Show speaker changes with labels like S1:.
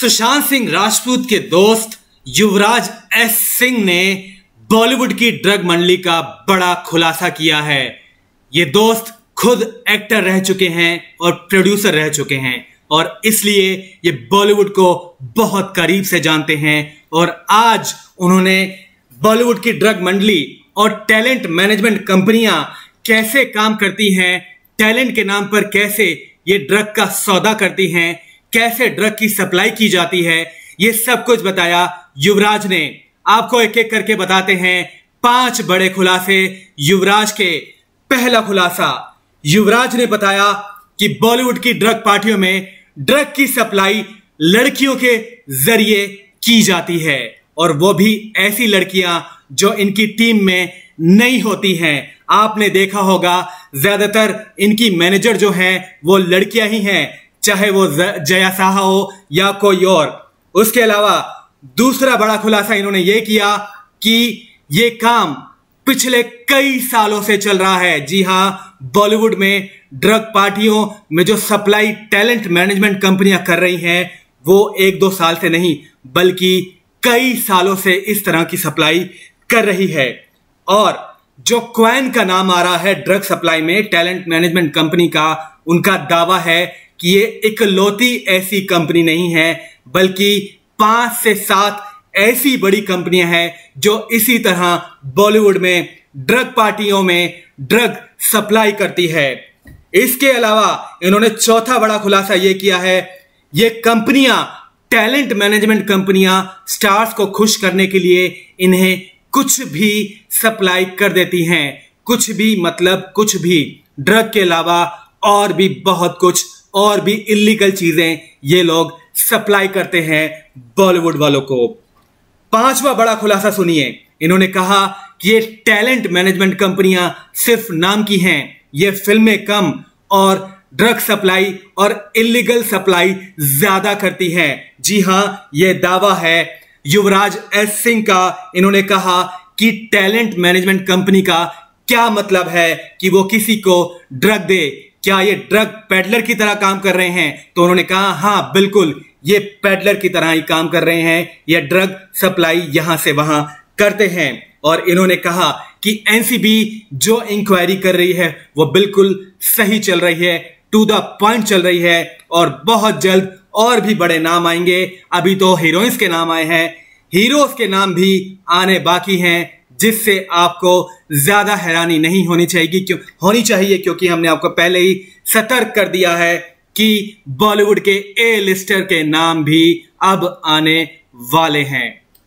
S1: सुशांत सिंह राजपूत के दोस्त युवराज एस सिंह ने बॉलीवुड की ड्रग मंडली का बड़ा खुलासा किया है ये दोस्त खुद एक्टर रह चुके हैं और प्रोड्यूसर रह चुके हैं और इसलिए ये बॉलीवुड को बहुत करीब से जानते हैं और आज उन्होंने बॉलीवुड की ड्रग मंडली और टैलेंट मैनेजमेंट कंपनियां कैसे काम करती हैं टैलेंट के नाम पर कैसे ये ड्रग का सौदा करती हैं कैसे ड्रग की सप्लाई की जाती है ये सब कुछ बताया युवराज ने आपको एक एक करके बताते हैं पांच बड़े खुलासे युवराज के पहला खुलासा युवराज ने बताया कि बॉलीवुड की ड्रग पार्टियों में ड्रग की सप्लाई लड़कियों के जरिए की जाती है और वो भी ऐसी लड़कियां जो इनकी टीम में नहीं होती हैं आपने देखा होगा ज्यादातर इनकी मैनेजर जो हैं वो लड़कियां ही हैं चाहे वो जया साहा हो या कोई और उसके अलावा दूसरा बड़ा खुलासा इन्होंने ये किया कि ये काम पिछले कई सालों से चल रहा है जी हां बॉलीवुड में ड्रग पार्टियों में जो सप्लाई टैलेंट मैनेजमेंट कंपनियां कर रही हैं वो एक दो साल से नहीं बल्कि कई सालों से इस तरह की सप्लाई कर रही है और जो क्वैन का नाम आ रहा है ड्रग सप्लाई में टैलेंट मैनेजमेंट कंपनी का उनका दावा है कि ये इकलौती ऐसी कंपनी नहीं है बल्कि पांच से सात ऐसी बड़ी कंपनियां हैं जो इसी तरह बॉलीवुड में ड्रग पार्टियों में ड्रग सप्लाई करती है इसके अलावा इन्होंने चौथा बड़ा खुलासा यह किया है ये कंपनियां टैलेंट मैनेजमेंट कंपनियां स्टार्स को खुश करने के लिए इन्हें कुछ भी सप्लाई कर देती हैं कुछ भी मतलब कुछ भी ड्रग के अलावा और भी बहुत कुछ और भी इलीगल चीजें ये लोग सप्लाई करते हैं बॉलीवुड वालों को पांचवा बड़ा खुलासा सुनिए इन्होंने कहा कि ये टैलेंट मैनेजमेंट कंपनियां सिर्फ नाम की हैं ये फिल्में कम और ड्रग सप्लाई और इलीगल सप्लाई ज्यादा करती हैं जी हां यह दावा है युवराज एस सिंह का इन्होंने कहा कि टैलेंट मैनेजमेंट कंपनी का क्या मतलब है कि वो किसी को ड्रग दे क्या ये ड्रग पेडलर की तरह काम कर रहे हैं तो उन्होंने कहा हाँ बिल्कुल ये पेडलर की तरह ही काम कर रहे हैं ये ड्रग सप्लाई यहां से वहां करते हैं और इन्होंने कहा कि एनसीबी जो इंक्वायरी कर रही है वो बिल्कुल सही चल रही है टू द पॉइंट चल रही है और बहुत जल्द और भी बड़े नाम आएंगे अभी तो हीरोइंस के नाम आए हैं हीरोज के नाम भी आने बाकी हैं जिससे आपको ज़्यादा हैरानी नहीं होनी चाहिए क्यों होनी चाहिए क्योंकि हमने आपको पहले ही सतर्क कर दिया है कि बॉलीवुड के ए लिस्टर के नाम भी अब आने वाले हैं